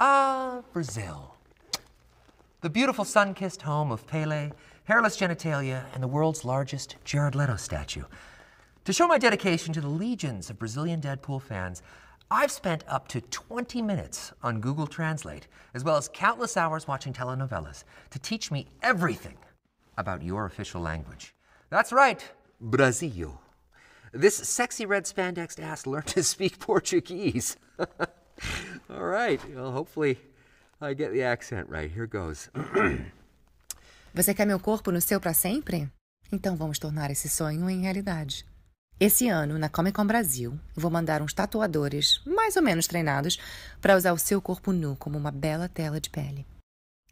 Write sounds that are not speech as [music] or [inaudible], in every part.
Ah, Brazil. The beautiful sun kissed home of Pele, hairless genitalia, and the world's largest Jared Leto statue. To show my dedication to the legions of Brazilian Deadpool fans, I've spent up to 20 minutes on Google Translate, as well as countless hours watching telenovelas, to teach me everything about your official language. That's right, Brazil. This sexy red spandexed ass learned to speak [laughs] Portuguese. [laughs] All right. Well, hopefully I get the accent right. Here goes. [clears throat] Você quer meu corpo no seu para sempre? Então vamos tornar esse sonho em realidade. Esse ano, na Comic Con Brasil, vou mandar uns tatuadores, mais ou menos treinados, para usar o seu corpo nu como uma bela tela de pele.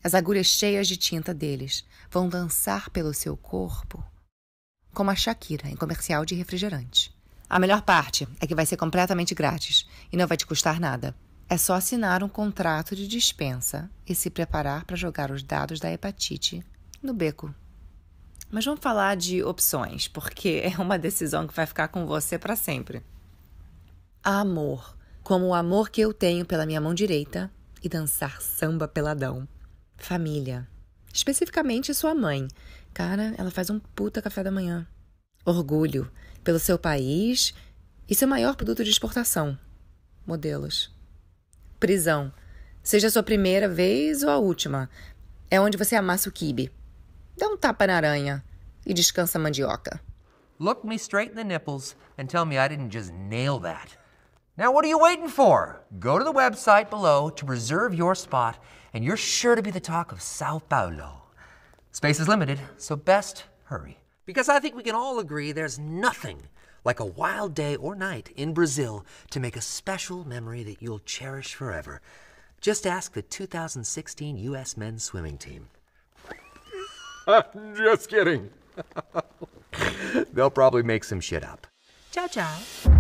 As agulhas cheias de tinta deles vão dançar pelo seu corpo como a Shakira em comercial de refrigerante. A melhor parte é que vai ser completamente grátis e não vai te custar nada. É só assinar um contrato de dispensa e se preparar para jogar os dados da hepatite no beco. Mas vamos falar de opções, porque é uma decisão que vai ficar com você para sempre. Amor, como o amor que eu tenho pela minha mão direita e dançar samba peladão. Família, especificamente sua mãe. Cara, ela faz um puta café da manhã. Orgulho pelo seu país e seu maior produto de exportação, modelos prisão. Seja a sua primeira vez ou a última. É onde você amassa o quibe. Dá um tapa na aranha e descansa a mandioca. Look me straight in the nipples and tell me I didn't just nail that. Now what are you waiting for? Go to the website below to reserve your spot and you're sure to be the talk of Sao Paulo. Space is limited, so best hurry. Because I think we can all agree there's nothing like a wild day or night in Brazil to make a special memory that you'll cherish forever. Just ask the 2016 U.S. men's swimming team. Just kidding. [laughs] They'll probably make some shit up. Ciao, ciao.